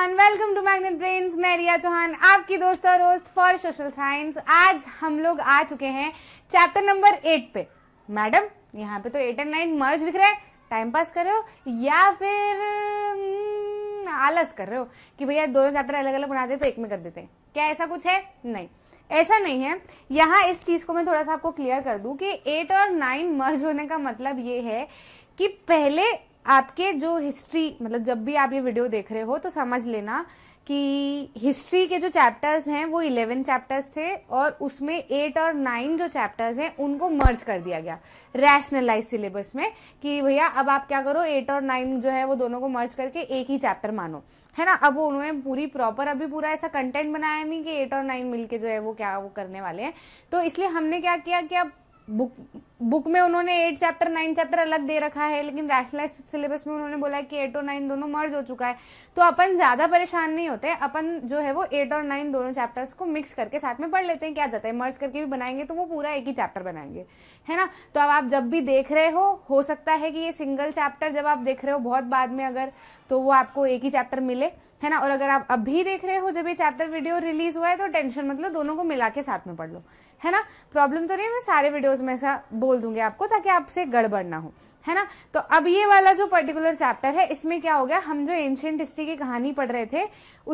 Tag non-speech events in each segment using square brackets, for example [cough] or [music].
everyone welcome to Magnet Brains मैं रिया चौहान आपकी दोस्त और होस्ट फॉर सोशल साइंस आज हम लोग आ चुके हैं चैप्टर नंबर एट पे मैडम यहाँ पे तो एट एंड नाइन मर्ज दिख रहा है टाइम पास कर रहे हो या फिर हम्म, आलस कर रहे हो कि भैया दोनों चैप्टर अलग अलग बना दे तो एक में कर देते हैं क्या ऐसा कुछ है नहीं ऐसा नहीं है यहाँ इस चीज़ को मैं थोड़ा सा आपको क्लियर कर दूँ कि एट और नाइन मर्ज होने का मतलब ये है कि पहले आपके जो हिस्ट्री मतलब जब भी आप ये वीडियो देख रहे हो तो समझ लेना कि हिस्ट्री के जो चैप्टर्स हैं वो इलेवन चैप्टर्स थे और उसमें एट और नाइन जो चैप्टर्स हैं उनको मर्ज कर दिया गया रैशनलाइज सिलेबस में कि भैया अब आप क्या करो एट और नाइन जो है वो दोनों को मर्ज करके एक ही चैप्टर मानो है ना अब वो उन्होंने पूरी प्रॉपर अभी पूरा ऐसा कंटेंट बनाया नहीं कि एट और नाइन मिलके जो है वो क्या वो करने वाले हैं तो इसलिए हमने क्या किया कि अब बुक बुक में उन्होंने एट चैप्टर नाइन चैप्टर अलग दे रखा है लेकिन रैशनलाइज सिलेबस में उन्होंने बोला है कि एट और नाइन दोनों मर्ज हो चुका है तो अपन ज़्यादा परेशान नहीं होते अपन जो है वो एट और नाइन दोनों चैप्टर्स को मिक्स करके साथ में पढ़ लेते हैं क्या जाता है मर्ज करके भी बनाएंगे तो वो पूरा एक ही चैप्टर बनाएंगे है ना तो अब आप जब भी देख रहे हो हो सकता है कि ये सिंगल चैप्टर जब आप देख रहे हो बहुत बाद में अगर तो वो आपको एक ही चैप्टर मिले है ना और अगर आप अभी देख रहे हो जब ये चैप्टर वीडियो रिलीज हुआ है तो टेंशन मतलब दोनों को मिला के साथ में पढ़ लो है ना प्रॉब्लम तो नहीं मैं सारे वीडियोज़ में ऐसा बोल बोल दूंगी आपको ताकि आपसे गड़बड़ ना हो है ना तो अब ये वाला जो पर्टिकुलर चैप्टर है इसमें क्या हो गया हम जो एंशियंट हिस्ट्री की कहानी पढ़ रहे थे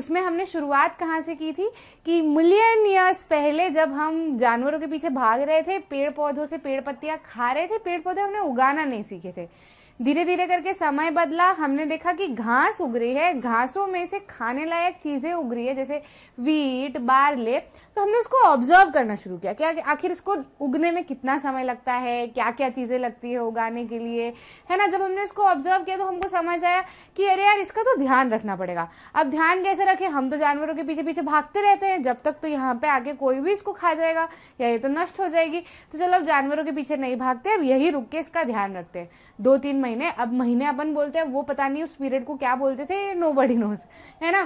उसमें हमने शुरुआत कहाँ से की थी कि मिलियन ईयर्स पहले जब हम जानवरों के पीछे भाग रहे थे पेड़ पौधों से पेड़ पत्तियाँ खा रहे थे पेड़ पौधे हमने उगाना नहीं सीखे थे धीरे धीरे करके समय बदला हमने देखा कि घास उग रही है घासों में से खाने लायक चीज़ें उग रही है जैसे वीट बारले तो हमने उसको ऑब्जर्व करना शुरू किया कि आखिर इसको उगने में कितना समय लगता है क्या क्या चीज़ें लगती है उगाने के लिए है ना जब हमने उसको ऑब्जर्व किया तो हमको समझ आया कि अरे यार इसका तो ध्यान रखना पड़ेगा अब ध्यान कैसे रखें हम तो जानवरों के पीछे पीछे भागते रहते हैं जब तक तो यहाँ पे आके कोई भी इसको खा जाएगा या ये तो नष्ट हो जाएगी तो चलो अब जानवरों के पीछे नहीं भागते अब यही रुक के इसका ध्यान रखते हैं दो तीन महीने अब महीने अपन बोलते हैं वो पता नहीं उस पीरियड को क्या बोलते थे नो बडी नोज है ना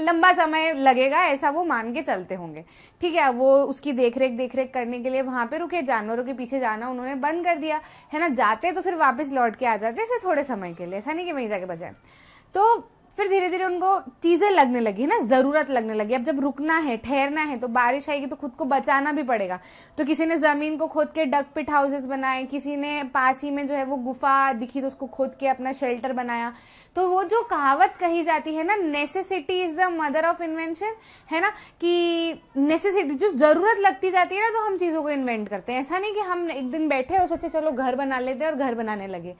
लंबा समय लगेगा ऐसा वो मान के चलते होंगे ठीक है वो उसकी देख रेख देख रेख करने के लिए वहाँ पे रुके जानवरों के पीछे जाना उन्होंने बंद कर दिया है ना जाते तो फिर वापस लौट के आ जाते ऐसे थोड़े समय के लिए ऐसा नहीं कि वहीं जाके बजाय तो फिर धीरे धीरे उनको चीज़ें लगने लगी ना ज़रूरत लगने लगी अब जब रुकना है ठहरना है तो बारिश आएगी तो खुद को बचाना भी पड़ेगा तो किसी ने ज़मीन को खोद के डक पिट हाउसेस बनाए किसी ने पास ही में जो है वो गुफा दिखी तो उसको खोद के अपना शेल्टर बनाया तो वो जो कहावत कही जाती है ना necessity is the mother of invention है ना कि नेसेसिटी जो ज़रूरत लगती जाती है ना तो हम चीज़ों को इन्वेंट करते हैं ऐसा नहीं कि हम एक दिन बैठे और सोचे चलो घर बना लेते हैं और घर बनाने लगे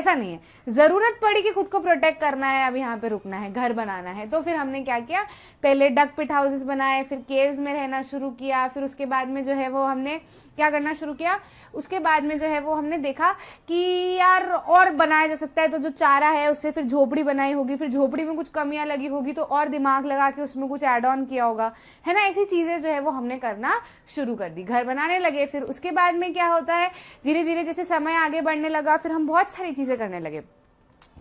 ऐसा नहीं है ज़रूरत पड़ी कि खुद को प्रोटेक्ट करना है अब यहाँ पर रुकना है घर बनाना है तो फिर हमने क्या किया पहले डक पिट हाउसेस बनाए फिर केव्स में रहना शुरू किया फिर उसके बाद में जो है वो हमने क्या करना शुरू किया उसके बाद में जो है वो हमने देखा कि यार और बनाया जा सकता है तो जो चारा है उससे फिर झोपड़ी बनाई होगी फिर झोपड़ी में कुछ कमियाँ लगी होगी तो और दिमाग लगा के उसमें कुछ ऐड ऑन किया होगा है ना ऐसी चीज़ें जो है वो हमने करना शुरू कर दी घर बनाने लगे फिर उसके बाद में क्या होता है धीरे धीरे जैसे समय आगे बढ़ने लगा फिर हम बहुत सारी चीज़ें करने लगे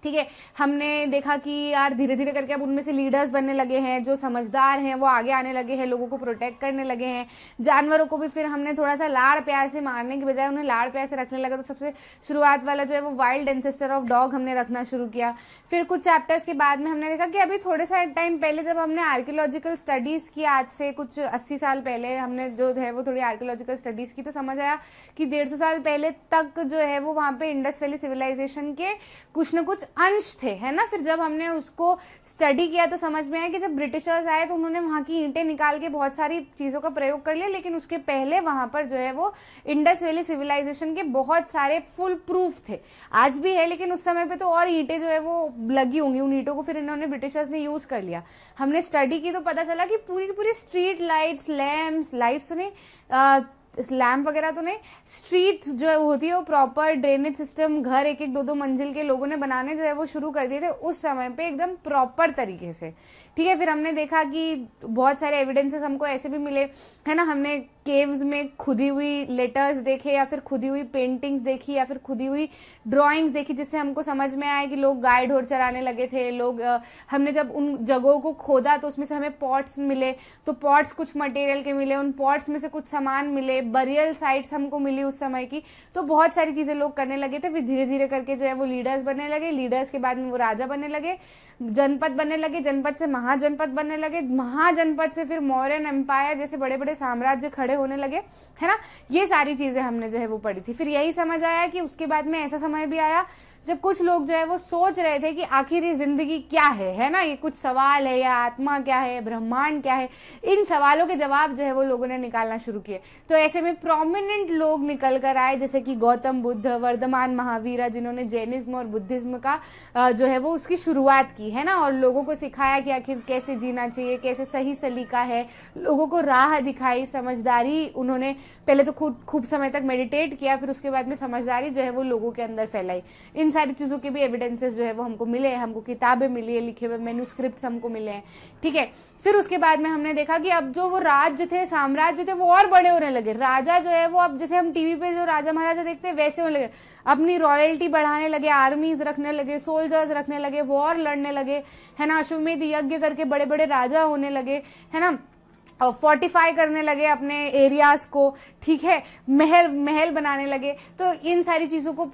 ठीक है हमने देखा कि यार धीरे धीरे करके अब उनमें से लीडर्स बनने लगे हैं जो समझदार हैं वो आगे आने लगे हैं लोगों को प्रोटेक्ट करने लगे हैं जानवरों को भी फिर हमने थोड़ा सा लाड़ प्यार से मारने के बजाय उन्हें लाड़ प्यार से रखने लगा तो सबसे शुरुआत वाला जो है वो वाइल्ड एंसेस्टर ऑफ डॉग हमने रखना शुरू किया फिर कुछ चैप्टर्स के बाद में हमने देखा कि अभी थोड़े सा टाइम पहले जब हमने आर्कियोलॉजिकल स्टडीज़ की आज से कुछ अस्सी साल पहले हमने जो है वो थोड़ी आर्कियोलॉजिकल स्टडीज़ की तो समझ आया कि डेढ़ साल पहले तक जो है वो वहाँ पर इंडस वैली सिविलाइजेशन के कुछ ना कुछ अंश थे है ना फिर जब हमने उसको स्टडी किया तो समझ में आया कि जब ब्रिटिशर्स आए तो उन्होंने वहाँ की ईंटें निकाल के बहुत सारी चीज़ों का प्रयोग कर लिया लेकिन उसके पहले वहाँ पर जो है वो इंडस वैली सिविलाइजेशन के बहुत सारे फुल प्रूफ थे आज भी है लेकिन उस समय पर तो और ईंटें जो है वो लगी होंगी उन ईंटों को फिर इन्होंने ब्रिटिशर्स ने यूज़ कर लिया हमने स्टडी की तो पता चला कि पूरी पूरी स्ट्रीट लाइट्स लैम्प्स लाइट्स नहीं स्लैम वगैरह तो नहीं स्ट्रीट जो होती है वो प्रॉपर ड्रेनेज सिस्टम घर एक एक दो दो मंजिल के लोगों ने बनाने जो है वो शुरू कर दिए थे उस समय पे एकदम प्रॉपर तरीके से ठीक है फिर हमने देखा कि बहुत सारे एविडेंसेस हमको ऐसे भी मिले है ना हमने केव्स में खुदी हुई लेटर्स देखे या फिर खुदी हुई पेंटिंग्स देखी या फिर खुदी हुई ड्राइंग्स देखी जिससे हमको समझ में आया कि लोग गाय ढोर चराने लगे थे लोग हमने जब उन जगहों को खोदा तो उसमें से हमें पॉट्स मिले तो पॉट्स कुछ मटेरियल के मिले उन पॉट्स में से कुछ सामान मिले बरियल साइट्स हमको मिली उस समय की तो बहुत सारी चीज़ें लोग करने लगे थे फिर धीरे धीरे करके जो है वो लीडर्स बनने लगे लीडर्स के बाद में वो राजा बनने लगे जनपद बनने लगे जनपद से महाजनपद बनने लगे महाजनपद से फिर मौर्यन एम्पायर जैसे बड़े बड़े साम्राज्य खड़े होने लगे है ना ये सारी चीज़ें हमने जो है वो पढ़ी थी फिर यही समझ आया कि उसके बाद में ऐसा समय भी आया जब कुछ लोग जो है वो सोच रहे थे कि आखिर ये ज़िंदगी क्या है है ना ये कुछ सवाल है या आत्मा क्या है ब्रह्मांड क्या है इन सवालों के जवाब जो है वो लोगों ने निकालना शुरू किए तो ऐसे में प्रोमिनेंट लोग निकल कर आए जैसे कि गौतम बुद्ध वर्धमान महावीरा जिन्होंने जैनिज्म और बुद्धिज्म का जो है वो उसकी शुरुआत की है ना और लोगों को सिखाया कि आखिर कैसे जीना चाहिए कैसे सही सलीका है लोगों को राह दिखाई समझदारी उन्होंने पहले तो खूब खूब समय तक मेडिटेट किया फिर उसके बाद में समझदारी जो है वो लोगों के अंदर फैलाई इन इन सारी चीज़ों के भी एविडेंसेस जो है वो हमको मिले हैं हमको किताबें मिली है लिखे हुए मेनू हमको मिले हैं ठीक है फिर उसके बाद में हमने देखा कि अब जो वो राज्य थे साम्राज्य थे वो और बड़े होने लगे राजा जो है वो अब जैसे हम टीवी पे जो राजा महाराजा देखते हैं वैसे होने लगे अपनी रॉयल्टी बढ़ाने लगे आर्मीज रखने लगे सोल्जर्स रखने लगे वॉर लड़ने लगे है ना अश्वमेध यज्ञ करके बड़े बड़े राजा होने लगे है ना और फोर्टिफाई करने लगे अपने एरियाज़ को ठीक है महल महल बनाने लगे तो इन सारी चीज़ों को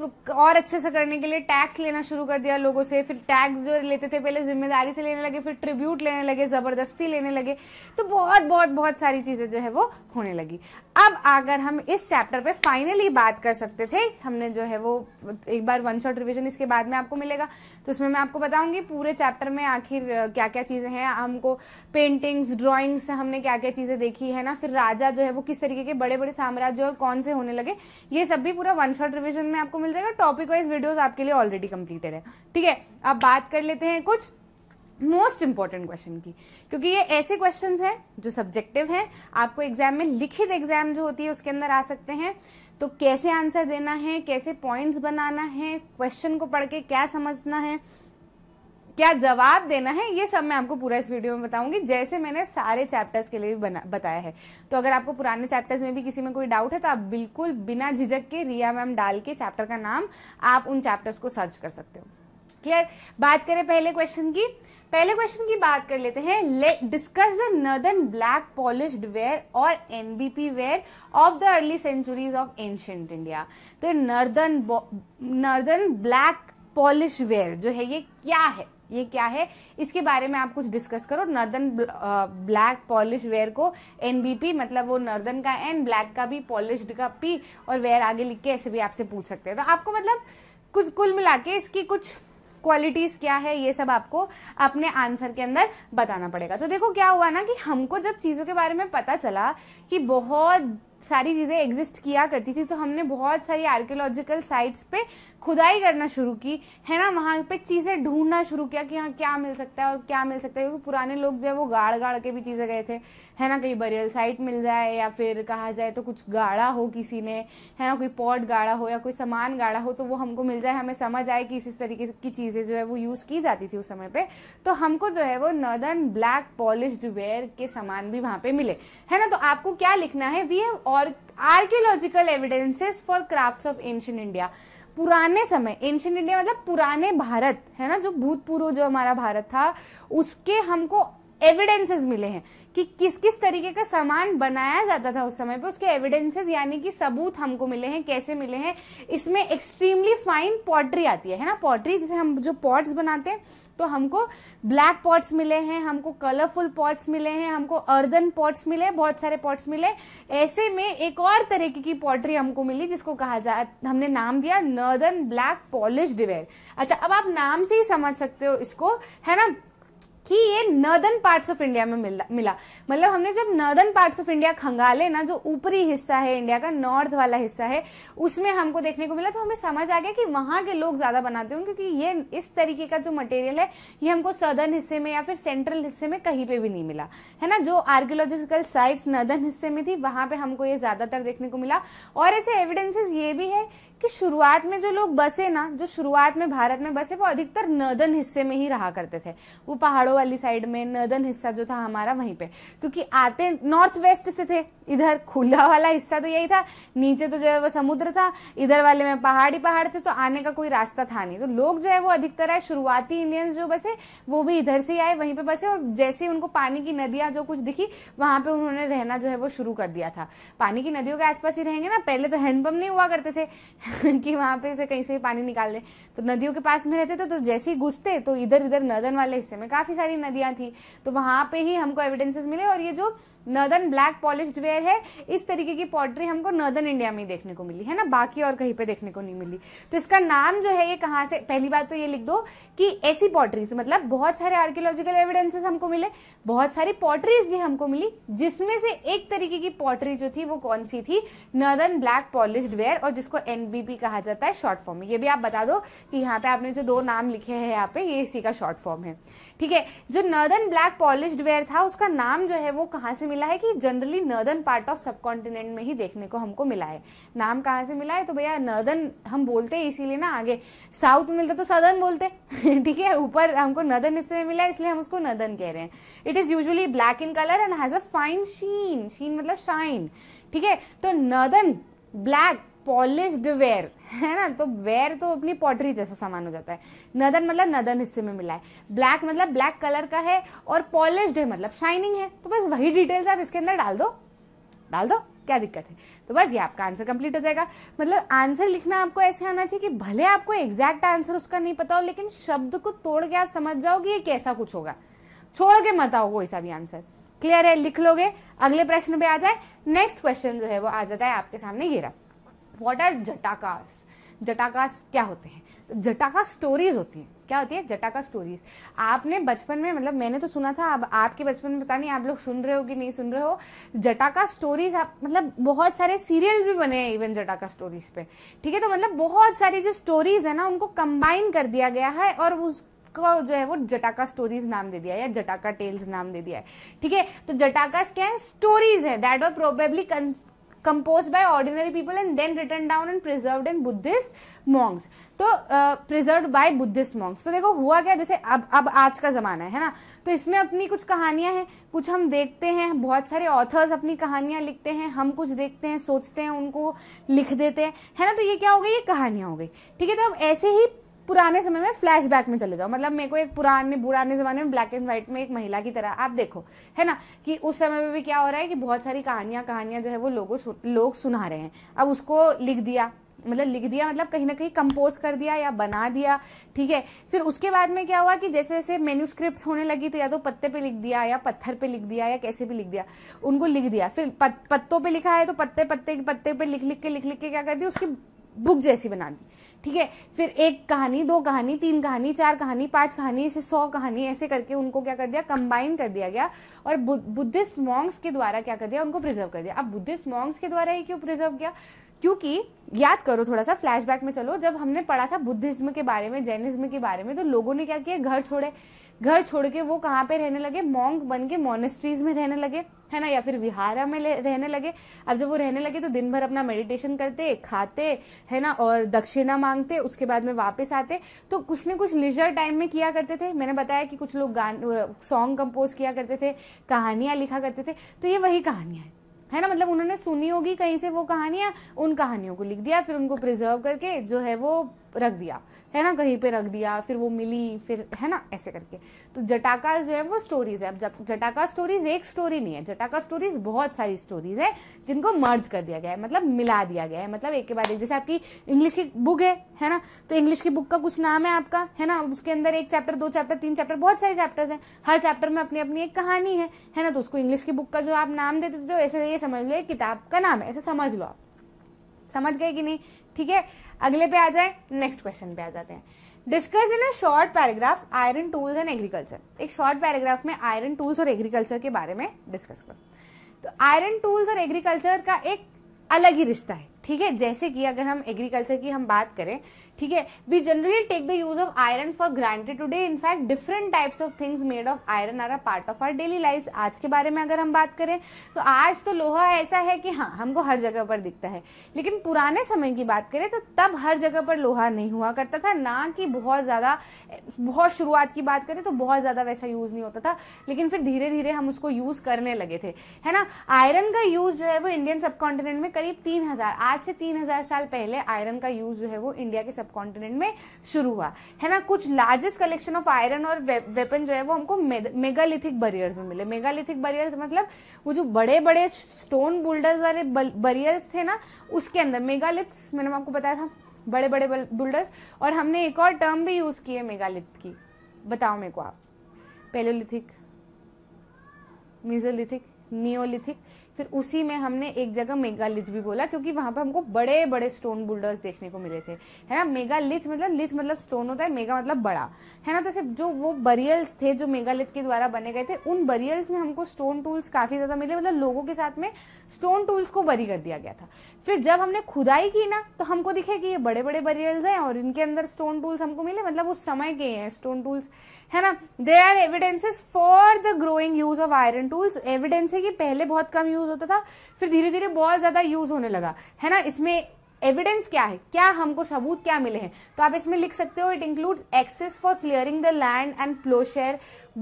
और अच्छे से करने के लिए टैक्स लेना शुरू कर दिया लोगों से फिर टैक्स जो लेते थे पहले जिम्मेदारी से लेने लगे फिर ट्रिब्यूट लेने लगे ज़बरदस्ती लेने लगे तो बहुत बहुत बहुत सारी चीज़ें जो है वो होने लगी अब अगर हम इस चैप्टर पर फाइनली बात कर सकते थे हमने जो है वो एक बार वन शॉट रिविजन इसके बाद में आपको मिलेगा तो उसमें मैं आपको बताऊँगी पूरे चैप्टर में आखिर क्या क्या चीज़ें हैं हमको पेंटिंग्स ड्राॅइंग्स हमने क्या क्या क्या चीज़ें देखी है ना फिर राजा जो है वो किस तरीके के बड़े बड़े साम्राज्य और कौन से होने लगे ये सब भी पूरा वन शॉट रिविजन में आपको मिल जाएगा टॉपिक वाइज वीडियोज आपके लिए ऑलरेडी कंप्लीटेड है ठीक है अब बात कर लेते हैं कुछ मोस्ट इंपॉर्टेंट क्वेश्चन की क्योंकि ये ऐसे क्वेश्चन हैं जो सब्जेक्टिव हैं आपको एग्जाम में लिखित एग्जाम जो होती है उसके अंदर आ सकते हैं तो कैसे आंसर देना है कैसे पॉइंट्स बनाना है क्वेश्चन को पढ़ के क्या समझना है क्या जवाब देना है ये सब मैं आपको पूरा इस वीडियो में बताऊंगी जैसे मैंने सारे चैप्टर्स के लिए भी बना बताया है तो अगर आपको पुराने चैप्टर्स में भी किसी में कोई डाउट है तो आप बिल्कुल बिना झिझक के रिया मैम डाल के चैप्टर का नाम आप उन चैप्टर्स को सर्च कर सकते हो क्लियर बात करें पहले क्वेश्चन की पहले क्वेश्चन की बात कर लेते हैं discuss the northern black polished ware और NBP ware of the early centuries of ancient India तो northern northern black polish ware जो है ये क्या है ये क्या है इसके बारे में आप कुछ डिस्कस करो नर्दन ब्लैक पॉलिश वेयर को एन बी पी मतलब वो नर्दन का एन ब्लैक का भी पॉलिश्ड का पी और वेयर आगे लिख के ऐसे भी आपसे पूछ सकते हैं तो आपको मतलब कुछ कुल मिला के इसकी कुछ क्वालिटीज़ क्या है ये सब आपको अपने आंसर के अंदर बताना पड़ेगा तो देखो क्या हुआ ना कि हमको जब चीज़ों के बारे में पता चला कि बहुत सारी चीज़ें एग्जिस्ट किया करती थी तो हमने बहुत सारी आर्कियोलॉजिकल साइट्स पे खुदाई करना शुरू की है ना वहाँ पे चीज़ें ढूंढना शुरू किया कि हाँ क्या मिल सकता है और क्या मिल सकता है क्योंकि पुराने लोग जो है वो गाड़ गाड़ के भी चीज़ें गए थे है ना कहीं बरियल साइट मिल जाए या फिर कहा जाए तो कुछ गाढ़ा हो किसी ने है ना कोई पॉट गाढ़ा हो या कोई सामान गाढ़ा हो तो वो हमको मिल जाए हमें समझ आए कि इस तरीके की चीज़ें जो है वो यूज़ की जाती थी उस समय पर तो हमको जो है वो नदन ब्लैक पॉलिश वेयर के सामान भी वहाँ पर मिले है ना तो आपको क्या लिखना है वी हैव और archaeological evidences for crafts of ancient India पुराने समय एंशियंट इंडिया मतलब पुराने भारत है ना जो भूतपूर्व जो हमारा भारत था उसके हमको एविडेंसेस मिले हैं कि किस किस तरीके का सामान बनाया जाता था उस समय पे उसके एविडेंसेस यानी कि सबूत हमको मिले हैं कैसे मिले हैं इसमें एक्सट्रीमली फाइन पॉटरी आती है है ना पॉटरी जिसे हम जो पॉट्स बनाते हैं तो हमको ब्लैक पॉट्स मिले हैं हमको कलरफुल पॉट्स मिले हैं हमको अर्दन पॉट्स मिले बहुत सारे पॉट्स मिले ऐसे में एक और तरीके की पॉटरी हमको मिली जिसको कहा जा हमने नाम दिया नर्दन ब्लैक पॉलिश डिवेर अच्छा अब आप नाम से ही समझ सकते हो इसको है ना कि ये नर्दर्न पार्ट्स ऑफ इंडिया में मिला मिला मतलब हमने जब नर्दर्न पार्ट्स ऑफ इंडिया खंगाले ना जो ऊपरी हिस्सा है इंडिया का नॉर्थ वाला हिस्सा है उसमें हमको देखने को मिला तो हमें समझ आ गया कि वहाँ के लोग ज़्यादा बनाते होंगे क्योंकि ये इस तरीके का जो मटेरियल है ये हमको सदर्न हिस्से में या फिर सेंट्रल हिस्से में कहीं पर भी नहीं मिला है ना जो आर्कियोलॉजिकल साइट्स नर्दर्न हिस्से में थी वहाँ पर हमको ये ज़्यादातर देखने को मिला और ऐसे एविडेंसेस ये भी है कि शुरुआत में जो लोग बसे ना जो शुरुआत में भारत में बसे वो अधिकतर नर्दर्न हिस्से में ही रहा करते थे वो पहाड़ों वाली साइड में नर्दर्न हिस्सा जो था हमारा वहीं पे क्योंकि आते नॉर्थ वेस्ट से थे इधर खुला वाला हिस्सा तो यही था नीचे तो जो है वो समुद्र था इधर वाले में पहाड़ी पहाड़ थे तो आने का कोई रास्ता था नहीं तो लोग जो है वो अधिकतर आए शुरुआती इंडियंस जो बसे वो भी इधर से ही आए वहीं पर बसे और जैसे ही उनको पानी की नदियाँ जो कुछ दिखी वहाँ पर उन्होंने रहना जो है वो शुरू कर दिया था पानी की नदियों के आसपास ही रहेंगे ना पहले तो हैंडपम्प नहीं हुआ करते थे [laughs] कि वहाँ पर से कहीं से पानी निकाल दें तो नदियों के पास में रहते थे तो जैसे ही घुसते तो इधर इधर नदन वाले हिस्से में काफ़ी सारी नदियाँ थी तो वहाँ पर ही हमको एविडेंसेस मिले और ये जो नर्दर्न ब्लैक पॉलिश्ड वेयर है इस तरीके की पॉटरी हमको नर्दर्न इंडिया में ही देखने को मिली है ना बाकी और कहीं पे देखने को नहीं मिली तो इसका नाम जो है ये कहाँ से पहली बात तो ये लिख दो कि ऐसी पॉटरीज मतलब बहुत सारे आर्कियोलॉजिकल एविडेंसेस हमको मिले बहुत सारी पॉटरीज भी हमको मिली जिसमें से एक तरीके की पॉटरी जो थी वो कौन सी थी नर्दर्न ब्लैक पॉलिश्ड वेयर और जिसको एनबीपी कहा जाता है शॉर्ट फॉर्म में ये भी आप बता दो कि यहाँ पे आपने जो दो नाम लिखे हैं यहाँ पे ये इसी का शॉर्ट फॉर्म है ठीक है जो नर्दर्न ब्लैक पॉलिश्ड वेयर था उसका नाम जो है वो कहाँ से मिला है कि generally northern part of subcontinent में ही देखने को हमको मिला है नाम कहाँ से मिला है तो भैया नर्दर्न हम बोलते हैं इसीलिए ना आगे साउथ में मिलता तो सदर्न बोलते [laughs] ठीक है ऊपर हमको नर्दर्न इससे मिला है इसलिए हम उसको नर्दर्न कह रहे हैं it is usually black in colour and has a fine sheen sheen मतलब शाइन ठीक है तो नर्दर्न ब्लैक पॉलिश्ड वेयर है ना तो वेयर तो अपनी पॉटरी जैसा सामान हो जाता है नदन मतलब नदन हिस्से में मिला है ब्लैक मतलब ब्लैक कलर का है और पॉलिश्ड है मतलब शाइनिंग है तो बस वही डिटेल्स आप इसके अंदर डाल दो डाल दो क्या दिक्कत है तो बस ये आपका आंसर कंप्लीट हो जाएगा मतलब आंसर लिखना आपको ऐसे आना चाहिए कि भले आपको एग्जैक्ट आंसर उसका नहीं पता हो लेकिन शब्द को तोड़ के आप समझ जाओ कि ये कैसा कुछ होगा छोड़ के मत आओ कोई सा भी आंसर क्लियर है लिख लोगे अगले प्रश्न पे आ जाए नेक्स्ट क्वेश्चन जो है वो आ जाता है आपके सामने ये रहा वॉट आर जटाकास जटाकास क्या होते हैं तो जटाका स्टोरीज होती हैं क्या होती है जटाका स्टोरीज आपने बचपन में मतलब मैंने तो सुना था अब आपके बचपन में पता नहीं आप लोग सुन रहे हो कि नहीं सुन रहे हो जटाका स्टोरीज आप मतलब बहुत सारे सीरियल भी बने हैं इवन जटाका स्टोरीज पे ठीक है तो मतलब बहुत सारी जो स्टोरीज है ना उनको कंबाइन कर दिया गया है और उस को जो है वो जटाका स्टोरीज नाम दे दिया या जटाका टेल्स नाम दे दिया है ठीक है तो जटाका क्या है स्टोरीज है that were probably composed by ordinary people and then written down and preserve in Buddhist monks तो प्रिजर्व बाय बुद्धिस्ट मॉन्ग्स तो देखो हुआ क्या जैसे अब अब आज का ज़माना है ना तो इसमें अपनी कुछ कहानियां हैं कुछ हम देखते हैं बहुत सारे ऑथर्स अपनी कहानियां लिखते हैं हम कुछ देखते हैं सोचते हैं उनको लिख देते हैं है ना तो ये क्या हो गई ये कहानियाँ हो गई ठीक है तो अब ऐसे ही पुराने समय में फ्लैशबैक में चले जाओ मतलब मेरे को एक पुराने पुराने ज़माने में ब्लैक एंड व्हाइट में एक महिला की तरह आप देखो है ना कि उस समय में भी क्या हो रहा है कि बहुत सारी कहानियां कहानियां जो है वो लोगों लोग सुना रहे हैं अब उसको लिख दिया मतलब लिख दिया मतलब कहीं ना कहीं कंपोज कर दिया या बना दिया ठीक है फिर उसके बाद में क्या हुआ कि जैसे जैसे मेन्यू स्क्रिप्ट होने लगी तो या तो पत्ते पे लिख दिया या पत्थर पे लिख दिया या कैसे भी लिख दिया उनको लिख दिया फिर पत, पत्तों पे लिखा है तो पत्ते पत्ते पत्ते पे लिख लिख के लिख लिख के क्या कर दिया उसकी बुक जैसी बना दी ठीक है फिर एक कहानी दो कहानी तीन कहानी चार कहानी पांच कहानी ऐसे सौ कहानी ऐसे करके उनको क्या कर दिया कंबाइन कर दिया गया और बुद्धिस्ट मॉन्ग्स के द्वारा क्या कर दिया उनको प्रिजर्व कर दिया अब बुद्धिस्ट मॉन्ग्स के द्वारा ही क्यों प्रिजर्व किया क्योंकि याद करो थोड़ा सा फ्लैशबैक में चलो जब हमने पढ़ा था बुद्धिज्म के बारे में जैनिज्म के बारे में तो लोगों ने क्या किया घर छोड़े घर छोड़ के वो कहाँ पे रहने लगे मोंग बन के मोनेस्ट्रीज में रहने लगे है ना या फिर विहारा में रहने लगे अब जब वो रहने लगे तो दिन भर अपना मेडिटेशन करते खाते है ना और दक्षिणा मांगते उसके बाद में वापस आते तो कुछ ना कुछ लिजर टाइम में किया करते थे मैंने बताया कि कुछ लोग गान सॉन्ग कंपोज किया करते थे कहानियाँ लिखा करते थे तो ये वही कहानियाँ हैं है ना मतलब उन्होंने सुनी होगी कहीं से वो कहानियाँ उन कहानियों को लिख दिया फिर उनको प्रिजर्व करके जो है वो रख दिया है ना कहीं पे रख दिया फिर वो मिली फिर है ना ऐसे करके तो जटाका जो है वो स्टोरीज है अब जटाका स्टोरीज एक स्टोरी नहीं है जटाका स्टोरीज बहुत सारी स्टोरीज है जिनको मर्ज कर दिया गया है मतलब मिला दिया गया है मतलब एक के बाद एक जैसे आपकी इंग्लिश की बुक है है ना तो इंग्लिश की बुक का कुछ नाम है आपका है ना उसके अंदर एक चैप्टर दो चैप्टर तीन चैप्टर बहुत सारे चैप्टर्स हैं हर चैप्टर में अपनी अपनी एक कहानी है है ना तो उसको इंग्लिश की बुक का जो आप नाम देते थे तो ऐसे ये समझ लो किताब का नाम है ऐसे समझ लो आप समझ गए कि नहीं ठीक है अगले पे आ जाए नेक्स्ट क्वेश्चन पे आ जाते हैं discuss in a short paragraph iron tools and agriculture एक शॉर्ट पैराग्राफ में आयरन टूल्स और एग्रीकल्चर के बारे में डिस्कस करो तो आयरन टूल्स और एग्रीकल्चर का एक अलग ही रिश्ता है ठीक है जैसे कि अगर हम एग्रीकल्चर की हम बात करें ठीक है we generally take the use of iron for granted today in fact different types of things made of iron are a part of our daily life आज के बारे में अगर हम बात करें तो आज तो लोहा ऐसा है कि हाँ हमको हर जगह पर दिखता है लेकिन पुराने समय की बात करें तो तब हर जगह पर लोहा नहीं हुआ करता था ना कि बहुत ज़्यादा बहुत शुरुआत की बात करें तो बहुत ज़्यादा वैसा यूज़ नहीं होता था लेकिन फिर धीरे धीरे हम उसको यूज़ करने लगे थे है ना आयरन का यूज़ जो है वो इंडियन सब में करीब तीन हज़ार आज से तीन हज़ार साल पहले आयरन का यूज़ जो है वो इंडिया के सब में शुरू हुआ है ना कुछ लार्जेस्ट कलेक्शन ऑफ आयरन और वे, वेपन जो है वो हमको मेगालिथिक बरियर्स में मिले मेगालिथिक बरियर्स मतलब वो जो बड़े बड़े स्टोन बुल्डर्स वाले बरियर्स थे ना उसके अंदर मेगालिथ्स मैंने आपको बताया था बड़े बड़े बुल्डर्स और हमने एक और टर्म भी यूज़ की है मेगालिथ की बताओ मेरे को आप पेलोलिथिक मिजोलिथिक नियोलिथिक फिर उसी में हमने एक जगह मेगालिथ भी बोला क्योंकि वहाँ पर हमको बड़े बड़े स्टोन बुल्डर्स देखने को मिले थे है ना मेगालिथ मतलब लिथ मतलब स्टोन होता है मेगा मतलब बड़ा है ना तो सिर्फ जो वो बरियल्स थे जो मेगालिथ के द्वारा बने गए थे उन बरियल्स में हमको स्टोन टूल्स काफ़ी ज़्यादा मिले मतलब लोगों के साथ में स्टोन टूल्स को बरी कर दिया गया था फिर जब हमने खुदाई की ना तो हमको दिखे कि ये बड़े बड़े बरियल्स हैं और इनके अंदर स्टोन टूल्स हमको मिले मतलब उस समय के हैं स्टोन टूल्स है ना they are evidences for the growing use of iron tools evidence है कि पहले बहुत कम यूज होता था फिर धीरे धीरे बहुत ज़्यादा यूज होने लगा है ना इसमें एविडेंस क्या है क्या हमको सबूत क्या मिले हैं तो आप इसमें लिख सकते हो it includes axes for clearing the land and ploughshare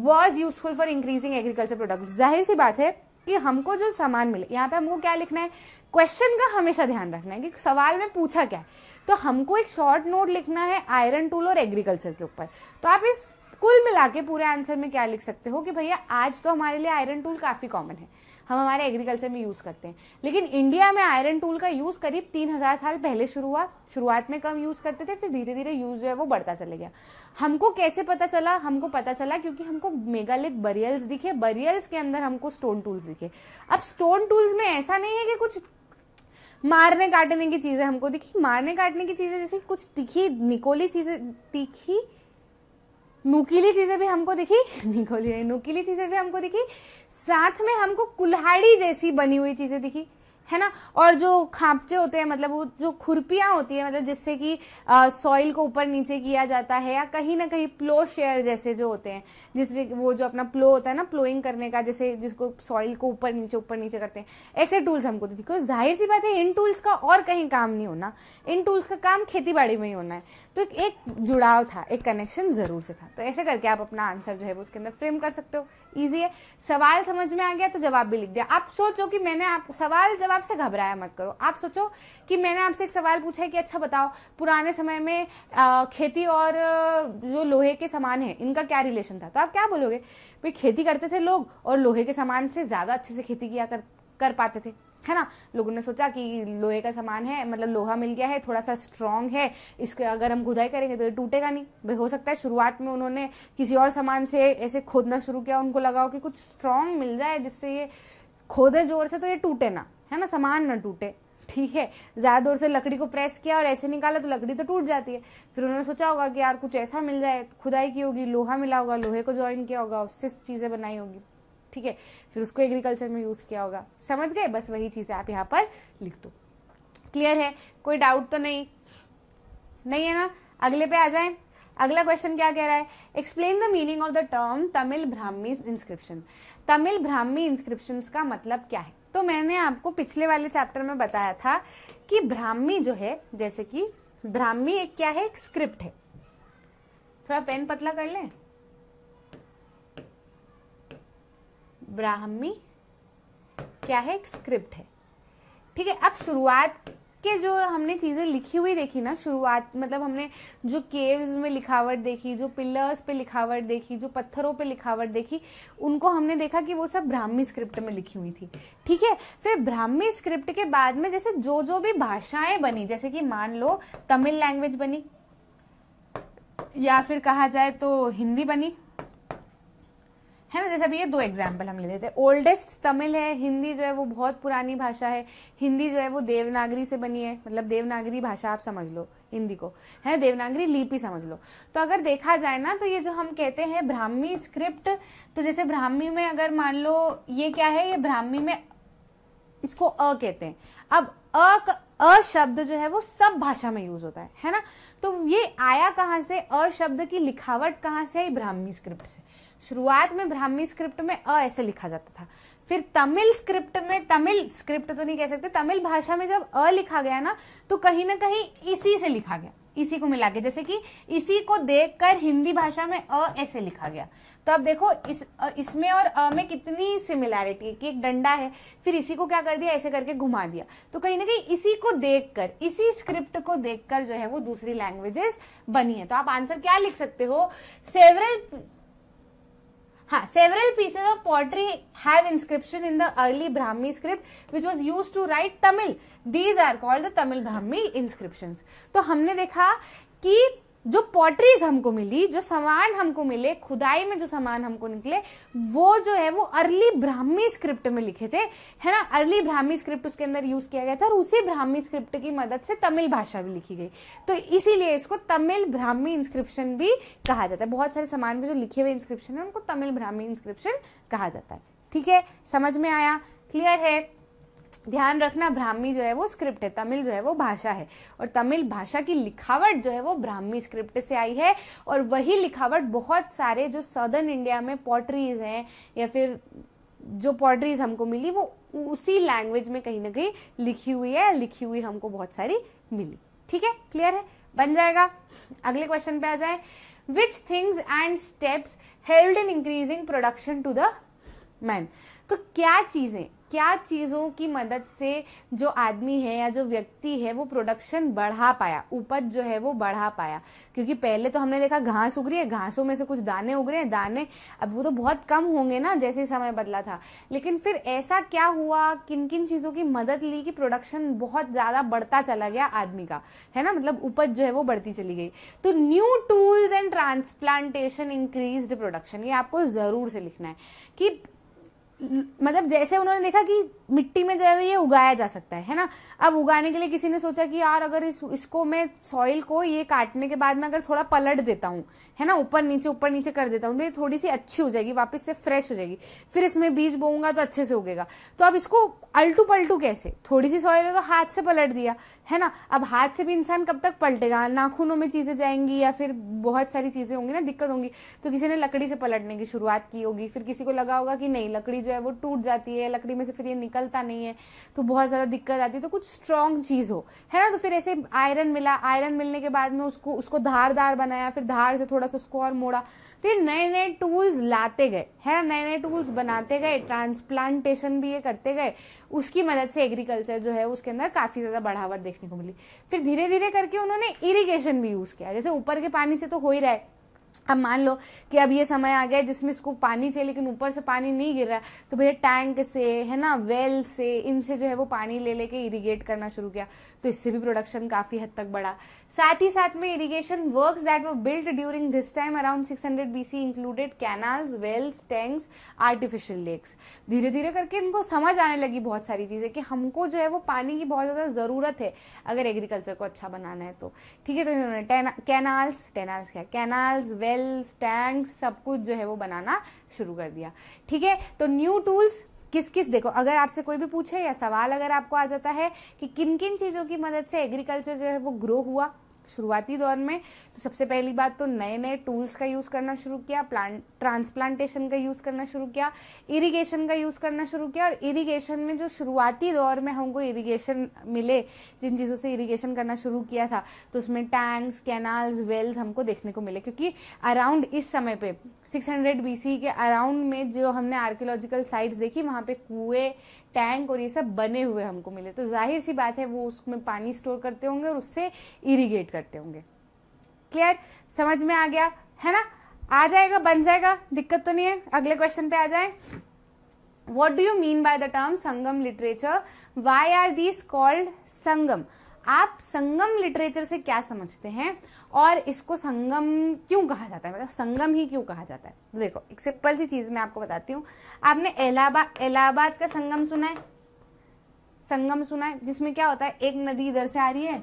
was useful for increasing agriculture product जाहिर सी बात है कि हमको जो सामान मिले यहाँ पे हमको क्या लिखना है क्वेश्चन का हमेशा ध्यान रखना है कि सवाल में पूछा क्या है तो हमको एक शॉर्ट नोट लिखना है आयरन टूल और एग्रीकल्चर के ऊपर तो आप इस कुल मिला के पूरे आंसर में क्या लिख सकते हो कि भैया आज तो हमारे लिए आयरन टूल काफ़ी कॉमन है हम हमारे एग्रीकल्चर में यूज़ करते हैं लेकिन इंडिया में आयरन टूल का यूज़ करीब तीन हज़ार साल पहले शुरू हुआ शुरुआत में कम यूज़ करते थे फिर धीरे धीरे यूज़ जो है वो बढ़ता चले गया हमको कैसे पता चला हमको पता चला क्योंकि हमको मेगालिक बरियल्स दिखे बरियल्स के अंदर हमको स्टोन टूल्स दिखे अब स्टोन टूल्स में ऐसा नहीं है कि कुछ मारने काटने की चीज़ें हमको दिखी मारने काटने की चीज़ें जैसे कुछ तीखी निकोली चीज़ें तीखी नुकीली चीज़ें भी हमको दिखी [laughs] निकोली नुकीली चीज़ें भी हमको दिखी साथ में हमको कुल्हाड़ी जैसी बनी हुई चीज़ें दिखी है ना और जो खापचे होते हैं मतलब वो जो खुरपियाँ होती है मतलब जिससे कि सॉइल को ऊपर नीचे किया जाता है या कहीं ना कहीं प्लो शेयर जैसे जो होते हैं जिससे वो जो अपना प्लो होता है ना प्लोइंग करने का जैसे जिसको सॉइल को ऊपर नीचे ऊपर नीचे करते हैं ऐसे टूल्स हमको दी क्योंकि जाहिर सी बात है इन टूल्स का और कहीं काम नहीं होना इन टूल्स का काम खेती बाड़ी में ही होना है तो एक जुड़ाव था एक कनेक्शन ज़रूर से था तो ऐसे करके आप अपना आंसर जो है वो उसके अंदर फ्रेम कर सकते हो ईजी है सवाल समझ में आ गया तो जवाब भी लिख दिया आप सोचो कि मैंने आप सवाल जवाब से घबराया मत करो आप सोचो कि मैंने आपसे एक सवाल पूछा है कि अच्छा बताओ पुराने समय में आ, खेती और जो लोहे के सामान है इनका क्या रिलेशन था तो आप क्या बोलोगे भाई खेती करते थे लोग और लोहे के सामान से ज़्यादा अच्छे से खेती किया कर, कर पाते थे है ना लोगों ने सोचा कि लोहे का सामान है मतलब लोहा मिल गया है थोड़ा सा स्ट्रांग है इसके अगर हम खुदाई करेंगे तो ये टूटेगा नहीं भाई हो सकता है शुरुआत में उन्होंने किसी और सामान से ऐसे खोदना शुरू किया उनको लगा हो कि कुछ स्ट्रांग मिल जाए जिससे ये खोदे जोर से तो ये टूटे ना है ना सामान ना टूटे ठीक है ज़्यादा दूर से लकड़ी को प्रेस किया और ऐसे निकाला तो लकड़ी तो टूट जाती है फिर उन्होंने सोचा होगा कि यार कुछ ऐसा मिल जाए खुदाई की होगी लोहा मिला होगा लोहे को ज्वाइन किया होगा उससे चीज़ें बनाई होगी ठीक है फिर उसको एग्रीकल्चर में यूज़ किया होगा समझ गए बस वही चीज़ें आप यहाँ पर लिख दो क्लियर है कोई डाउट तो नहीं नहीं है ना अगले पे आ जाए अगला क्वेश्चन क्या कह रहा है explain the meaning of the term Tamil Brahmi inscription Tamil Brahmi inscription का मतलब क्या है तो मैंने आपको पिछले वाले चैप्टर में बताया था कि ब्राह्मी जो है जैसे कि ब्राह्मी एक क्या है एक स्क्रिप्ट है थोड़ा पेन पतला कर लें ब्राह्मी क्या है एक स्क्रिप्ट है ठीक है अब शुरुआत के जो हमने चीज़ें लिखी हुई देखी ना शुरुआत मतलब हमने जो केव्स में लिखावट देखी जो पिलर्स पे लिखावट देखी जो पत्थरों पे लिखावट देखी उनको हमने देखा कि वो सब ब्राह्मी स्क्रिप्ट में लिखी हुई थी ठीक है फिर ब्राह्मी स्क्रिप्ट के बाद में जैसे जो जो भी भाषाएं बनी जैसे कि मान लो तमिल लैंग्वेज बनी या फिर कहा जाए तो हिंदी बनी है ना जैसे अभी ये दो एग्जाम्पल हम ले लेते हैं ओल्डेस्ट तमिल है हिंदी जो है वो बहुत पुरानी भाषा है हिंदी जो है वो देवनागरी से बनी है मतलब देवनागरी भाषा आप समझ लो हिंदी को है देवनागरी लिपि समझ लो तो अगर देखा जाए ना तो ये जो हम कहते हैं ब्राह्मी स्क्रिप्ट तो जैसे ब्राह्मी में अगर मान लो ये क्या है ये ब्राह्मी में इसको अ कहते हैं अब अ अ शब्द जो है वो सब भाषा में यूज होता है है ना तो ये आया कहाँ से अ शब्द की लिखावट कहाँ से आई ब्राह्मी स्क्रिप्ट से शुरुआत में ब्राह्मी स्क्रिप्ट में अ ऐसे लिखा जाता था फिर तमिल स्क्रिप्ट में तमिल स्क्रिप्ट तो नहीं कह सकते तमिल भाषा में जब अ लिखा गया ना तो कहीं ना कहीं इसी से लिखा गया इसी को मिला के जैसे कि इसी को देखकर हिंदी भाषा में अ ऐसे लिखा गया तो अब देखो इस इसमें और अ में कितनी सिमिलैरिटी है कि एक डंडा है फिर इसी को क्या कर दिया ऐसे करके घुमा दिया तो कहीं ना कहीं इसी को देखकर इसी स्क्रिप्ट को देखकर जो है वो दूसरी लैंग्वेजेस बनी है तो आप आंसर क्या लिख सकते हो सेवरल हाँ several pieces of pottery have inscription in the early Brahmi script which was use to write Tamil these are called the Tamil Brahmi inscription तो हमने देखा कि जो पॉटरीज हमको मिली जो सामान हमको मिले खुदाई में जो सामान हमको निकले वो जो है वो अर्ली ब्राह्मी स्क्रिप्ट में लिखे थे है ना अर्ली ब्राह्मी स्क्रिप्ट उसके अंदर यूज़ किया गया था और उसी ब्राह्मी स्क्रिप्ट की मदद से तमिल भाषा भी लिखी गई तो इसीलिए इसको तमिल ब्राह्मी इंस्क्रिप्शन भी कहा जाता है बहुत सारे सामान में जो लिखे हुए इंस्क्रिप्शन है उनको तमिल ब्राह्मी इंस्क्रिप्शन कहा जाता है ठीक है समझ में आया क्लियर है ध्यान रखना ब्राह्मी जो है वो स्क्रिप्ट है तमिल जो है वो भाषा है और तमिल भाषा की लिखावट जो है वो ब्राह्मी स्क्रिप्ट से आई है और वही लिखावट बहुत सारे जो सदर्न इंडिया में पॉटरीज हैं या फिर जो पॉटरीज हमको मिली वो उसी लैंग्वेज में कहीं ना कहीं लिखी हुई है लिखी हुई हमको बहुत सारी मिली ठीक है क्लियर है बन जाएगा अगले क्वेश्चन पे आ जाए which things and steps held in increasing production to the man तो क्या चीज़ें क्या चीज़ों की मदद से जो आदमी है या जो व्यक्ति है वो प्रोडक्शन बढ़ा पाया उपज जो है वो बढ़ा पाया क्योंकि पहले तो हमने देखा घास उग रही है घासों में से कुछ दाने उग रहे हैं दाने अब वो तो बहुत कम होंगे ना जैसे समय बदला था लेकिन फिर ऐसा क्या हुआ किन किन चीज़ों की मदद ली कि प्रोडक्शन बहुत ज़्यादा बढ़ता चला गया आदमी का है ना मतलब उपज जो है वो बढ़ती चली गई तो new tools and transplantation increase production ये आपको ज़रूर से लिखना है कि मतलब जैसे उन्होंने देखा कि मिट्टी में जो है ये उगाया जा सकता है है ना अब उगाने के लिए किसी ने सोचा कि यार अगर इस इसको मैं सॉइल को ये काटने के बाद में अगर थोड़ा पलट देता हूँ है ना ऊपर नीचे ऊपर नीचे कर देता हूँ तो ये थोड़ी सी अच्छी हो जाएगी वापस से फ्रेश हो जाएगी फिर इसमें बीज बोऊंगा तो अच्छे से उगेगा तो अब इसको अल्टू पलटू कैसे थोड़ी सी सॉइल है तो हाथ से पलट दिया है ना अब हाथ से भी इंसान कब तक पलटेगा नाखूनों में चीज़ें जाएंगी या फिर बहुत सारी चीज़ें होंगी ना दिक्कत होंगी तो किसी ने लकड़ी से पलटने की शुरुआत की होगी फिर किसी को लगा होगा कि नहीं लकड़ी जो है वो टूट जाती है लकड़ी में से फिर ये निकलता नहीं है तो बहुत ज़्यादा दिक्कत आती है तो कुछ स्ट्रॉन्ग चीज़ हो है ना तो फिर ऐसे आयरन मिला आयरन मिलने के बाद में उसको उसको धारदार बनाया फिर धार से थोड़ा सा उसको और मोड़ा तो ये नए नए टूल्स लाते गए है ना नए नए टूल्स बनाते गए ट्रांसप्लांटेशन भी ये करते गए उसकी मदद से एग्रीकल्चर जो है उसके अंदर काफ़ी ज़्यादा बढ़ावा देख देखने को मिली फिर धीरे धीरे करके उन्होंने इरिगेशन भी यूज़ किया जैसे ऊपर के पानी से तो हो ही रहा है अब मान लो कि अब ये समय आ गया है जिसमें इसको पानी चाहिए लेकिन ऊपर से पानी नहीं गिर रहा है तो भैया टैंक से है ना वेल से इनसे जो है वो पानी ले लेके इरिगेट करना शुरू किया तो इससे भी प्रोडक्शन काफ़ी हद तक बढ़ा साथ ही साथ में irrigation works that were built during this time around six hundred B C included canals wells tanks artificial lakes धीरे धीरे करके इनको समझ आने लगी बहुत सारी चीज़ें कि हमको जो है वो पानी की बहुत ज़्यादा ज़रूरत है अगर एग्रीकल्चर को अच्छा बनाना है तो ठीक है तो इन्होंने कैनाल्स टेनाल्स क्या कैनाल्स वेल्स टैंक्स सब कुछ जो है वो बनाना शुरू कर दिया ठीक है तो न्यू टूल्स किस किस देखो अगर आपसे कोई भी पूछे या सवाल अगर आपको आ जाता है कि किन किन चीज़ों की मदद से एग्रीकल्चर जो है वो ग्रो हुआ शुरुआती दौर में तो सबसे पहली बात तो नए नए टूल्स का यूज़ करना शुरू किया प्लांट ट्रांसप्लांटेशन का यूज़ करना शुरू किया इरिगेशन का यूज़ करना शुरू किया और इरिगेशन में जो शुरुआती दौर में हमको इरिगेशन मिले जिन चीज़ों से इरिगेशन करना शुरू किया था तो उसमें टैंक्स कैनाल्स वेल्स हमको देखने को मिले क्योंकि अराउंड इस समय पर सिक्स हंड्रेड के अराउंड में जो हमने आर्कियोलॉजिकल साइट्स देखी वहाँ पर कुएँ टैंक और ये सब बने हुए हमको मिले तो जाहिर सी बात है वो उसमें पानी स्टोर करते होंगे और उससे इरीगेट करते होंगे क्लियर समझ में आ गया है ना आ जाएगा बन जाएगा दिक्कत तो नहीं है अगले क्वेश्चन पे आ जाए what do you mean by the term Sangam literature why are these called Sangam आप संगम लिटरेचर से क्या समझते हैं और इसको संगम क्यों कहा जाता है मतलब संगम ही क्यों कहा जाता है देखो एक सिंपल सी चीज़ मैं आपको बताती हूँ आपने इलाहाबाद इलाहाबाद का संगम सुना है संगम सुना है जिसमें क्या होता है एक नदी इधर से आ रही है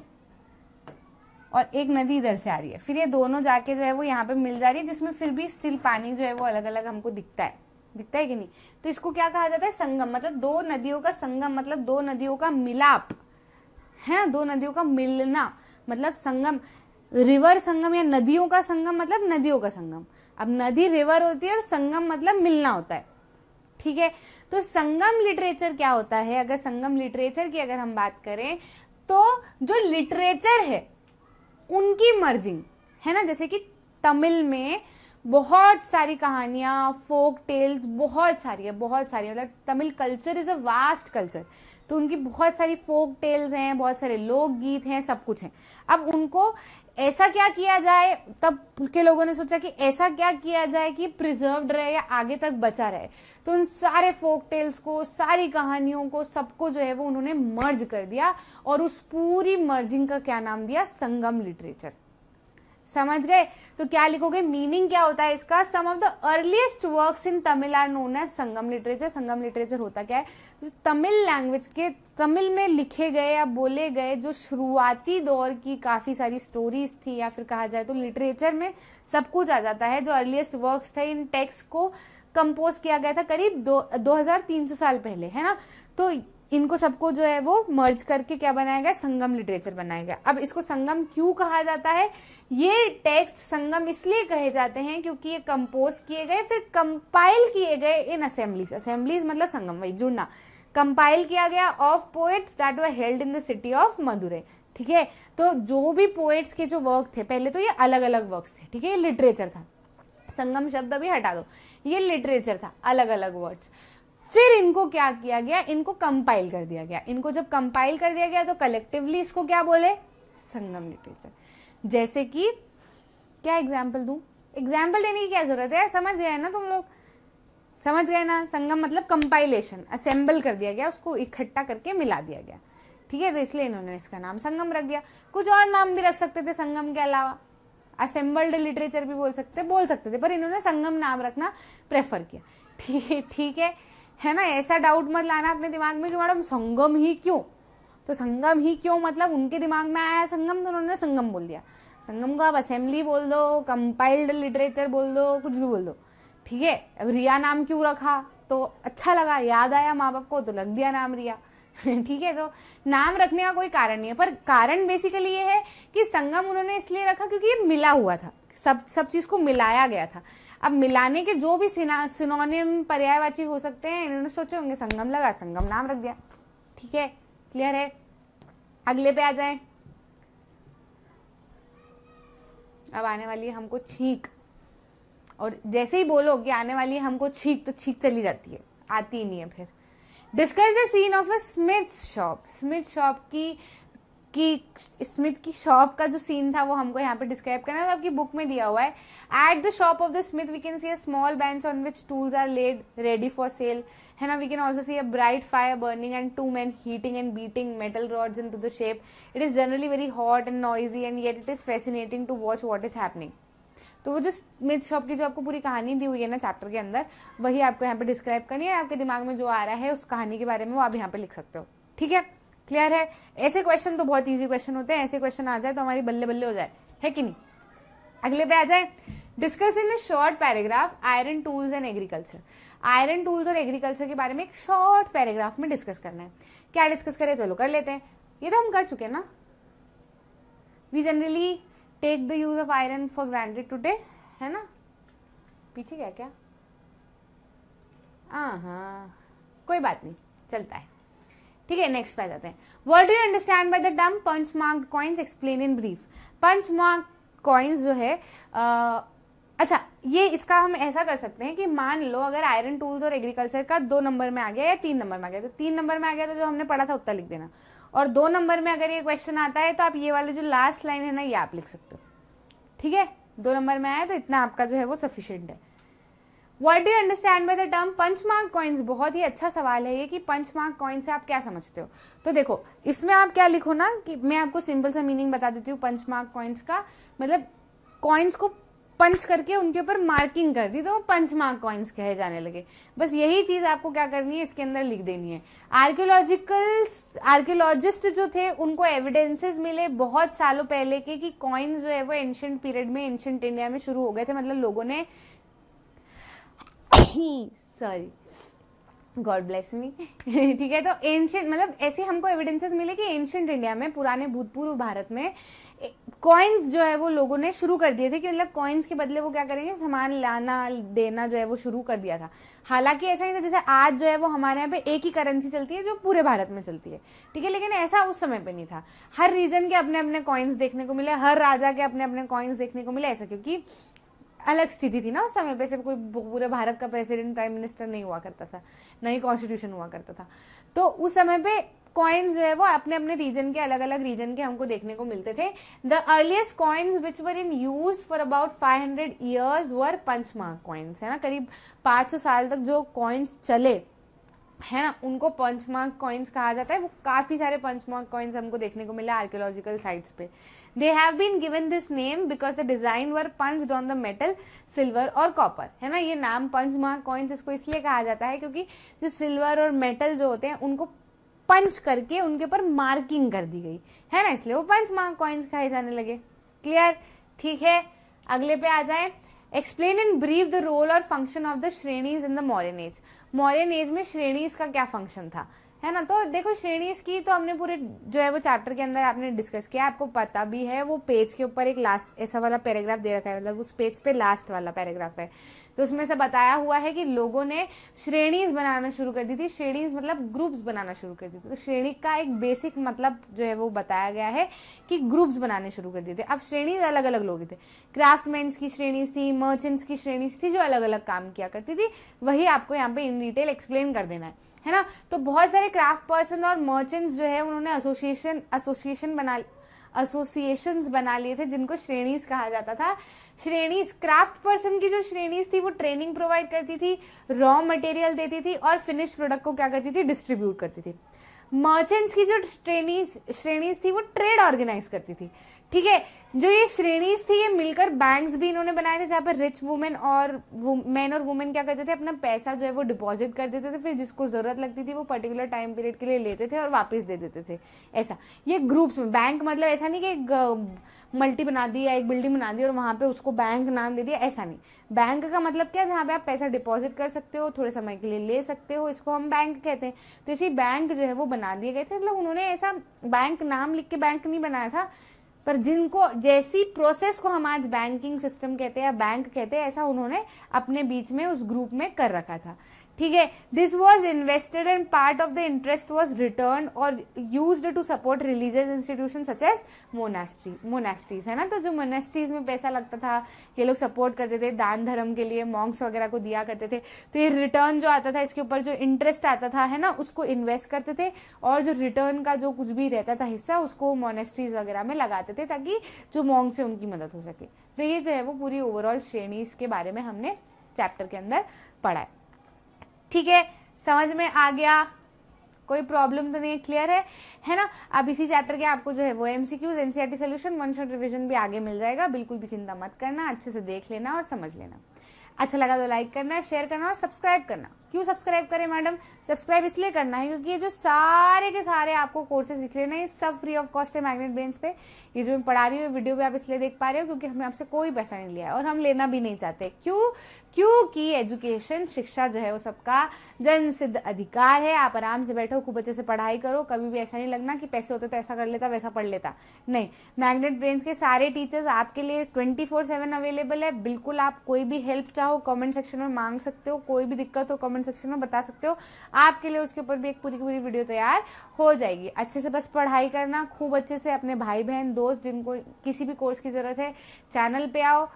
और एक नदी इधर से आ रही है फिर ये दोनों जाके जो है वो यहाँ पे मिल जा रही है जिसमें फिर भी स्टिल पानी जो है वो अलग अलग हमको दिखता है दिखता है कि नहीं तो इसको क्या कहा जाता है संगम मतलब दो नदियों का संगम मतलब दो नदियों का मिलाप है दो नदियों का मिलना मतलब संगम रिवर संगम या नदियों का संगम मतलब नदियों का संगम अब नदी रिवर होती है और संगम मतलब मिलना होता है ठीक है तो संगम लिटरेचर क्या होता है अगर संगम लिटरेचर की अगर हम बात करें तो जो लिटरेचर है उनकी मर्जिंग है ना जैसे कि तमिल में बहुत सारी कहानियाँ फोक टेल्स बहुत सारी है बहुत सारी मतलब Tamil culture is a vast culture तो उनकी बहुत सारी फोक टेल्स हैं बहुत सारे लोकगीत हैं सब कुछ हैं अब उनको ऐसा क्या किया जाए तब के लोगों ने सोचा कि ऐसा क्या किया जाए कि प्रिजर्व रहे या आगे तक बचा रहे तो उन सारे फोक टेल्स को सारी कहानियों को सबको जो है वो उन्होंने मर्ज कर दिया और उस पूरी मर्जिंग का क्या नाम दिया संगम लिटरेचर समझ गए तो क्या लिखोगे मीनिंग क्या होता है इसका some of the earliest works in Tamil are known है संगम लिटरेचर संगम लिटरेचर होता क्या है तमिल लैंग्वेज के तमिल में लिखे गए या बोले गए जो शुरुआती दौर की काफ़ी सारी स्टोरीज थी या फिर कहा जाए तो लिटरेचर में सब कुछ आ जाता है जो अर्लीस्ट वर्क थे इन टेक्स्ट को कंपोज किया गया था करीब दो दो साल पहले है ना तो इनको सबको जो है वो मर्ज करके क्या बनाया गया संगम लिटरेचर बनाया गया अब इसको संगम क्यों कहा जाता है ये टेक्स्ट संगम इसलिए कहे जाते हैं क्योंकि ये कंपोज किए गए फिर कंपाइल किए गए इन असेंबलीज असेंबलीज मतलब संगम वही जुड़ना कंपाइल किया गया of poets that were held in the city of Madurai ठीक है तो जो भी पोएट्स के जो वर्क थे पहले तो ये अलग अलग वर्क्स थे ठीक है ये लिटरेचर था संगम शब्द अभी हटा दो ये लिटरेचर था अलग अलग वर्ड्स फिर इनको क्या किया गया इनको कंपाइल कर दिया गया इनको जब कंपाइल कर दिया गया तो कलेक्टिवली इसको क्या बोले संगम लिटरेचर जैसे कि क्या एग्जाम्पल दूँ एग्जाम्पल देने की क्या ज़रूरत है समझ गए ना तुम लोग समझ गए ना संगम मतलब कंपाइलेशन असेंबल कर दिया गया उसको इकट्ठा करके मिला दिया गया ठीक है तो इसलिए इन्होंने इसका नाम संगम रख दिया कुछ और नाम भी रख सकते थे संगम के अलावा असेंबल्ड लिटरेचर भी बोल सकते बोल सकते थे पर इन्होंने संगम नाम रखना प्रेफर किया ठीक [laughs] ठीक है है ना ऐसा डाउट मत लाना अपने दिमाग में कि मैडम संगम ही क्यों तो संगम ही क्यों मतलब उनके दिमाग में आया संगम तो उन्होंने संगम बोल दिया संगम को आप असेंबली बोल दो कंपाइल्ड लिटरेचर बोल दो कुछ भी बोल दो ठीक है अब रिया नाम क्यों रखा तो अच्छा लगा याद आया माँ बाप को तो लग दिया नाम रिया [laughs] ठीक है तो नाम रखने का कोई कारण नहीं है पर कारण बेसिकली ये है कि संगम उन्होंने इसलिए रखा क्योंकि ये मिला हुआ था सब सब चीज़ को मिलाया गया था अब मिलाने के जो भी सिनोनिम पर्यायवाची हो सकते हैं इन्होंने सोचे होंगे संगम लगा संगम नाम रख दिया ठीक है क्लियर है अगले पे आ जाए अब आने वाली है हमको छींक और जैसे ही बोलो कि आने वाली है हमको छींक तो छींक चली जाती है आती ही नहीं है फिर discuss the scene of a smith shop smith shop की की स्मिथ की शॉप का जो सीन था वो हमको यहाँ पे डिस्क्राइब करना है आपकी तो बुक में दिया हुआ है at the shop of the smith we can see a small bench on which tools are laid ready for sale है ना we can also see a bright fire burning and two man heating and beating metal rods into the shape it is generally very hot and noisy and yet it is fascinating to watch what is happening तो वो जो Smith shop की जो आपको पूरी कहानी दी हुई है ना चैप्टर के अंदर वही आपको यहाँ पे डिस्क्राइब करनी है आपके दिमाग में जो आ रहा है उस कहानी के बारे में वो आप यहाँ पे लिख सकते हो ठीक है क्लियर है ऐसे क्वेश्चन तो बहुत ईजी क्वेश्चन होते हैं ऐसे क्वेश्चन आ जाए तो हमारी बल्ले बल्ले हो जाए है कि नहीं अगले पे आ जाए discuss in short paragraph iron tools and agriculture iron tools और एग्रीकल्चर के बारे में एक शॉर्ट पैराग्राफ में डिस्कस करना है क्या डिस्कस करें चलो कर लेते हैं ये तो हम कर चुके हैं ना we generally take the use of iron for granted today है ना पीछे क्या क्या हाँ हाँ कोई बात नहीं चलता है ठीक है नेक्स्ट पे जाते हैं word do you understand by the term punch mark coins explain in brief punch mark coins जो है आ, अच्छा ये इसका हम ऐसा कर सकते हैं कि मान लो अगर आयरन टूल्स और एग्रीकल्चर का दो नंबर में आ गया या तीन नंबर में आ गया तो तीन नंबर में आ गया तो जो हमने पढ़ा था उत्तर लिख देना और दो नंबर में अगर ये क्वेश्चन आता है तो आप ये वाले जो लास्ट लाइन है ना ये आप लिख सकते हो ठीक है दो नंबर में आया तो इतना आपका जो है वो सफिशियंट है what do understand by the term punch mark coins बहुत ही अच्छा सवाल है ये कि पंच मार्क कॉइन से आप क्या समझते हो तो देखो इसमें आप क्या लिखो ना कि मैं आपको सिंपल सा मीनिंग बता देती हूँ पंच मार्क कॉइन्स का मतलब कॉइन्स को पंच करके उनके ऊपर मार्किंग कर दी तो पंच मार्क कॉइन्स कहे जाने लगे बस यही चीज़ आपको क्या करनी है इसके अंदर लिख देनी है आर्कियोलॉजिकल आर्कियोलॉजिस्ट जो थे उनको एविडेंसेस मिले बहुत सालों पहले के कि कॉइन्स जो है वो एंशंट पीरियड में एंशंट इंडिया में शुरू हो गए थे मतलब लोगों ने सॉरी गॉड ब्लेस मी ठीक है तो एंशेंट मतलब ऐसे हमको एविडेंसेस मिले कि एंशेंट इंडिया में पुराने भूतपूर्व भारत में कॉइन्स जो है वो लोगों ने शुरू कर दिए थे कि मतलब कॉइन्स के बदले वो क्या करेंगे सामान लाना देना जो है वो शुरू कर दिया था हालांकि ऐसा नहीं था जैसे आज जो है वो हमारे यहाँ पे एक ही करेंसी चलती है जो पूरे भारत में चलती है ठीक है लेकिन ऐसा उस समय पर नहीं था हर रीजन के अपने अपने कॉइन्स देखने को मिले हर राजा के अपने अपने कॉइन्स देखने को मिले ऐसा क्योंकि अलग स्थिति थी ना उस समय पे सिर्फ कोई पूरे भारत का प्रेसिडेंट प्राइम मिनिस्टर नहीं हुआ करता था ना ही कॉन्स्टिट्यूशन हुआ करता था तो उस समय पे कॉइन्स जो है वो अपने अपने रीजन के अलग अलग रीजन के हमको देखने को मिलते थे the earliest coins which were in use for about 500 hundred years were punch mark coins है ना करीब 500 साल तक जो कॉइन्स चले है ना उनको पंचमार्क कॉइन्स कहा जाता है वो काफ़ी सारे पंचमार्क कॉइन्स हमको देखने को मिले आर्कियोलॉजिकल साइट्स पे they have been given this name because the design were punch on the metal silver और कॉपर है ना ये नाम पंचमार्क कॉइन्स इसको इसलिए कहा जाता है क्योंकि जो सिल्वर और मेटल जो होते हैं उनको पंच करके उनके ऊपर मार्किंग कर दी गई है ना इसलिए वो पंचमार्क कॉइन्स खाए जाने लगे क्लियर ठीक है अगले पे आ जाए explain in brief the role और function of the shrenis in the Mauryan age Mauryan age में श्रेणीज का क्या फंक्शन था है ना तो देखो श्रेणीज की तो हमने पूरे जो है वो चैप्टर के अंदर आपने डिस्कस किया आपको पता भी है वो पेज के ऊपर एक लास्ट ऐसा वाला पैराग्राफ दे रखा है मतलब उस पेज पे लास्ट वाला पैराग्राफ है तो उसमें से बताया हुआ है कि लोगों ने श्रेणीज बनाना शुरू कर दी थी श्रेणीज मतलब ग्रुप्स बनाना शुरू कर दी थी तो श्रेणी का एक बेसिक मतलब जो है वो बताया गया है कि ग्रुप्स बनाने शुरू कर दिए थे अब श्रेणीज अलग अलग लोग थे क्राफ्टमैन्स की श्रेणीज थी मर्चेंट्स की श्रेणीज थी जो अलग अलग काम किया करती थी वही आपको यहाँ पे इन डिटेल एक्सप्लेन कर देना है है ना तो बहुत सारे क्राफ्ट पर्सन और मर्चेंट्स जो है उन्होंने एसोसिएशन एसोसिएशन बना एसोसिएशंस बना लिए थे जिनको श्रेणीज कहा जाता था श्रेणीज क्राफ्ट पर्सन की जो श्रेणीज थी वो ट्रेनिंग प्रोवाइड करती थी रॉ मटेरियल देती थी और फिनिश प्रोडक्ट को क्या करती थी डिस्ट्रीब्यूट करती थी मर्चेंट्स की जो ट्रेनीज श्रेणीज थी वो ट्रेड ऑर्गेनाइज करती थी ठीक है जो ये श्रेणीज थी ये मिलकर बैंक्स भी इन्होंने बनाए थे जहाँ पर रिच वुमेन और मैन और वुमेन क्या करते थे अपना पैसा जो है वो डिपॉजिट कर देते थे फिर जिसको ज़रूरत लगती थी वो पर्टिकुलर टाइम पीरियड के लिए लेते थे और वापस दे देते थे ऐसा ये ग्रुप्स में बैंक मतलब ऐसा नहीं कि एक मल्टी बना दी या एक बिल्डिंग बना दी और वहाँ पर उसको बैंक नाम दे दिया ऐसा नहीं बैंक का मतलब क्या जहाँ पर आप पैसा डिपॉजिट कर सकते हो थोड़े समय के लिए ले सकते हो इसको हम बैंक कहते हैं तो इसी बैंक जो है वो बना दिए गए थे मतलब उन्होंने ऐसा बैंक नाम लिख के बैंक नहीं बनाया था पर जिनको जैसी प्रोसेस को हम आज बैंकिंग सिस्टम कहते हैं या बैंक कहते हैं ऐसा उन्होंने अपने बीच में उस ग्रुप में कर रखा था ठीक है this was invested and part of the interest was return और use to support religious institution such as monastery monasteries है ना तो जो मोनास्ट्रीज में पैसा लगता था ये लोग सपोर्ट करते थे दान धर्म के लिए मॉन्ग्स वगैरह को दिया करते थे तो ये रिटर्न जो आता था इसके ऊपर जो इंटरेस्ट आता था है ना उसको इन्वेस्ट करते थे और जो रिटर्न का जो कुछ भी रहता था हिस्सा उसको मोनेस्ट्रीज वगैरह में लगाते थे ताकि जो मॉन्ग्स से उनकी मदद हो सके तो ये जो है वो पूरी ओवरऑल श्रेणी इसके बारे में हमने चैप्टर के अंदर पढ़ा है ठीक है समझ में आ गया कोई प्रॉब्लम तो नहीं क्लियर है है ना अब इसी चैप्टर के आपको जो है वो M C Qs N C R T solution one shot revision भी आगे मिल जाएगा बिल्कुल भी चिंता मत करना अच्छे से देख लेना और समझ लेना अच्छा लगा तो लाइक करना शेयर करना और सब्सक्राइब करना क्यों सब्सक्राइब करें मैडम सब्सक्राइब इसलिए करना है क्योंकि ये जो सारे के सारे आपको कोर्सेज दिख रहे हैं ना ये सब फ्री ऑफ कॉस्ट है मैग्नेट ब्रेन्स पे ये जो मैं पढ़ा रही हूँ वीडियो भी आप इसलिए देख पा रहे हो क्योंकि हमने आपसे कोई पैसा नहीं लिया है और हम लेना भी नहीं चाहते क्यों क्योंकि एजुकेशन शिक्षा जो है वो सबका जन सिद्ध अधिकार है आप आराम से बैठो खूब अच्छे से पढ़ाई करो कभी भी ऐसा नहीं लगना कि पैसे होते तो ऐसा कर लेता वैसा पढ़ लेता नहीं मैग्नेट ब्रेन्स के सारे टीचर्स आपके लिए ट्वेंटी फोर सेवन अवेलेबल है बिल्कुल आप कोई भी हेल्प चाहो कमेंट सेक्शन में मांग सकते हो कोई भी दिक्कत हो कमेंट सेक्शन में बता सकते हो आपके लिए उसके ऊपर भी एक पूरी पूरी वीडियो तैयार हो जाएगी अच्छे से बस पढ़ाई करना खूब अच्छे से अपने भाई बहन दोस्त जिनको किसी भी कोर्स की ज़रूरत है चैनल पे आओ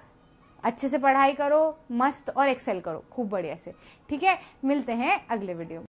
अच्छे से पढ़ाई करो मस्त और एक्सेल करो खूब बढ़िया से ठीक है मिलते हैं अगले वीडियो में